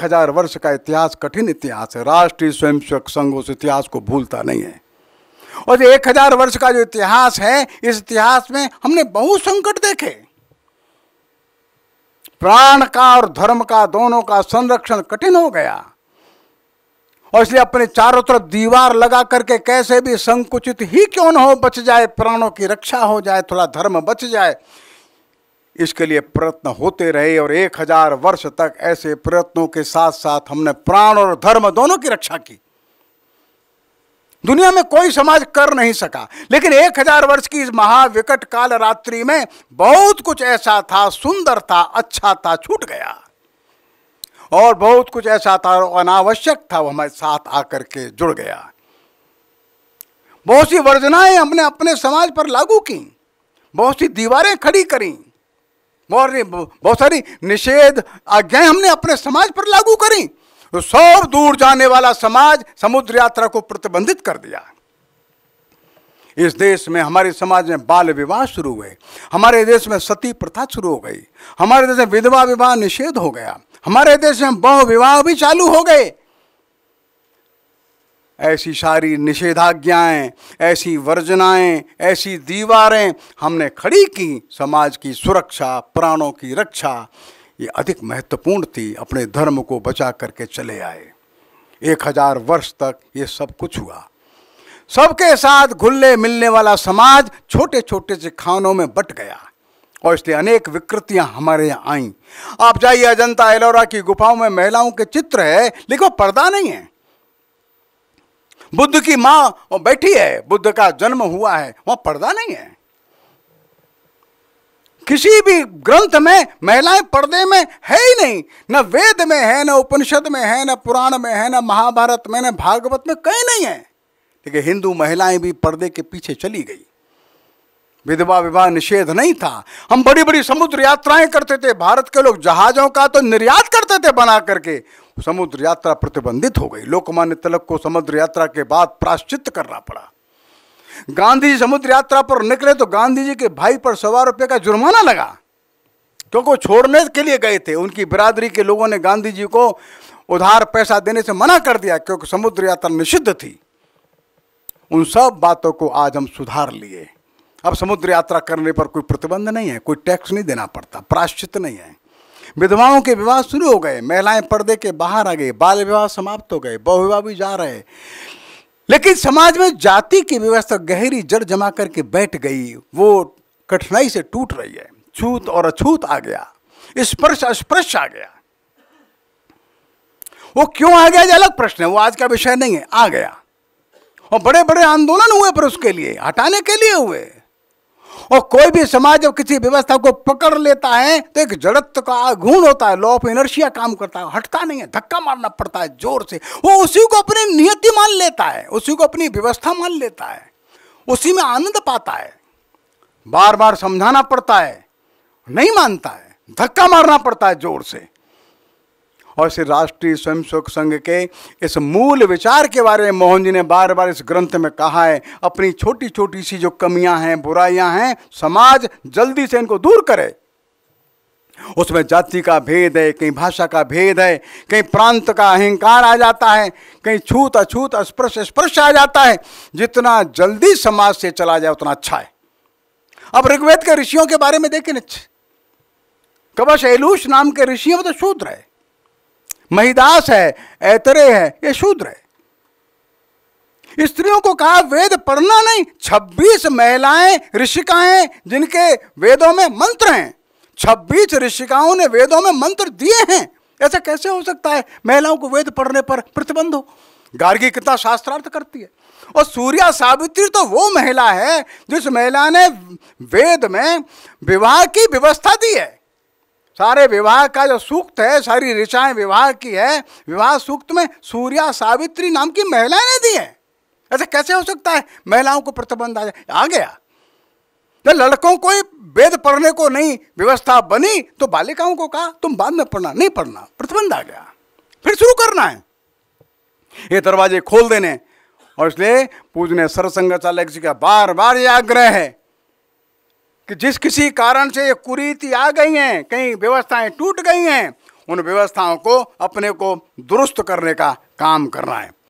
हजार वर्ष का इतिहास कठिन इतिहास है राष्ट्रीय स्वयंसेवक संघ उस इतिहास को भूलता नहीं है और एक हजार वर्ष का जो इतिहास है इस इतिहास में हमने बहुत संकट देखे प्राण का और धर्म का दोनों का संरक्षण कठिन हो गया और इसलिए अपने चारों तरफ दीवार लगा करके कैसे भी संकुचित ही क्यों न हो बच जाए प्राणों की रक्षा हो जाए थोड़ा धर्म बच जाए इसके लिए प्रयत्न होते रहे और एक हजार वर्ष तक ऐसे प्रयत्नों के साथ साथ हमने प्राण और धर्म दोनों की रक्षा की दुनिया में कोई समाज कर नहीं सका लेकिन एक हजार वर्ष की इस महाविकट काल रात्रि में बहुत कुछ ऐसा था सुंदर था अच्छा था छूट गया और बहुत कुछ ऐसा था अनावश्यक था वो हमारे साथ आकर के जुड़ गया बहुत सी वर्जनाएं हमने अपने समाज पर लागू की बहुत सी दीवारें खड़ी करी और बहुत सारी निषेध आज्ञाएं हमने अपने समाज पर लागू करी तो सौ दूर जाने वाला समाज समुद्र यात्रा को प्रतिबंधित कर दिया इस देश में हमारे समाज में बाल विवाह शुरू हुए हमारे देश में सती प्रथा शुरू हो गई हमारे देश में विधवा विवाह निषेध हो गया हमारे देश में बहु विवाह भी चालू हो गए ऐसी सारी निषेधाज्ञाएं ऐसी वर्जनाएं ऐसी दीवारें हमने खड़ी की समाज की सुरक्षा प्राणों की रक्षा ये अधिक महत्वपूर्ण थी अपने धर्म को बचा करके चले आए एक हजार वर्ष तक ये सब कुछ हुआ सबके साथ घुलने मिलने वाला समाज छोटे छोटे से खानों में बट गया और इसलिए अनेक विकृतियां हमारे यहाँ आईं आप जाइए अजंता एलोरा की गुफाओं में महिलाओं के चित्र है लेकिन पर्दा नहीं है बुद्ध की माँ वो बैठी है बुद्ध का जन्म हुआ है वह पर्दा नहीं है किसी भी ग्रंथ में महिलाएं पर्दे में है ही नहीं न वेद में है न उपनिषद में है न पुराण में है न महाभारत में न भागवत में कहीं नहीं है लेकिन हिंदू महिलाएं भी पर्दे के पीछे चली गई विधवा विवाह निषेध नहीं था हम बड़ी बड़ी समुद्र यात्राएं करते थे भारत के लोग जहाज़ों का तो निर्यात करते थे बना करके समुद्र यात्रा प्रतिबंधित हो गई लोकमान्य तिलक को समुद्र यात्रा के बाद प्राश्चित करना पड़ा गांधी जी समुद्र यात्रा पर निकले तो गांधी जी के भाई पर सवा रुपये का जुर्माना लगा क्योंकि तो वो छोड़ने के लिए गए थे उनकी बिरादरी के लोगों ने गांधी जी को उधार पैसा देने से मना कर दिया क्योंकि समुद्र यात्रा निषिद्ध थी उन सब बातों को आज हम सुधार लिए अब समुद्र यात्रा करने पर कोई प्रतिबंध नहीं है कोई टैक्स नहीं देना पड़ता प्राश्चित नहीं है विधवाओं के विवाह शुरू हो गए महिलाएं पर्दे के बाहर आ गई बाल विवाह समाप्त हो गए बहु विवाह भी जा रहे लेकिन समाज में जाति की व्यवस्था गहरी जड़ जमा करके बैठ गई वो कठिनाई से टूट रही है छूत और अछूत आ गया स्पर्श स्पर्श आ गया वो क्यों आ गया अलग प्रश्न है वो आज का विषय नहीं है आ गया और बड़े बड़े आंदोलन हुए पर उसके लिए हटाने के लिए हुए और कोई भी समाज जब किसी व्यवस्था को पकड़ लेता है तो एक जड़त्व का गुण होता है लॉ ऑफ इनर्शिया काम करता है हटता नहीं है धक्का मारना पड़ता है जोर से वो उसी को अपनी नियति मान लेता है उसी को अपनी व्यवस्था मान लेता है उसी में आनंद पाता है बार बार समझाना पड़ता है नहीं मानता है धक्का मारना पड़ता है जोर से और श्री राष्ट्रीय स्वयंसेवक संघ के इस मूल विचार के बारे में मोहन जी ने बार बार इस ग्रंथ में कहा है अपनी छोटी छोटी सी जो कमियां हैं बुराइयां हैं समाज जल्दी से इनको दूर करे उसमें जाति का भेद है कहीं भाषा का भेद है कहीं प्रांत का अहंकार आ जाता है कहीं छूत अछूत स्पर्श स्पर्श आ जाता है जितना जल्दी समाज से चला जाए उतना अच्छा है अब ऋग्वेद के ऋषियों के बारे में देखें कवश एलूश नाम के ऋषि वो तो शूद्र है महिदास है ऐतरे है ये शूद्र है स्त्रियों को कहा वेद पढ़ना नहीं छब्बीस महिलाएं ऋषिकाएं जिनके वेदों में मंत्र हैं छब्बीस ऋषिकाओं ने वेदों में मंत्र दिए हैं ऐसा कैसे हो सकता है महिलाओं को वेद पढ़ने पर प्रतिबंध हो गार्गी कितना शास्त्रार्थ करती है और सूर्या सावित्री तो वो महिला है जिस महिला ने वेद में विवाह की व्यवस्था दी है सारे विवाह का जो सूक्त है सारी ऋचाएं विवाह की है विवाह सूक्त में सूर्या सावित्री नाम की महिलाएं ने दी है ऐसा कैसे हो सकता है महिलाओं को प्रतिबंध आ, आ गया तो लड़कों को ही वेद पढ़ने को नहीं व्यवस्था बनी तो बालिकाओं को कहा तुम बाद में पढ़ना नहीं पढ़ना प्रतिबंध आ गया फिर शुरू करना है ये दरवाजे खोल देने और इसलिए पूजने सरसंग चालक जी का बार बार ये आग्रह है कि जिस किसी कारण से ये कुरीति आ गई हैं कहीं व्यवस्थाएं टूट गई हैं उन व्यवस्थाओं को अपने को दुरुस्त करने का काम करना है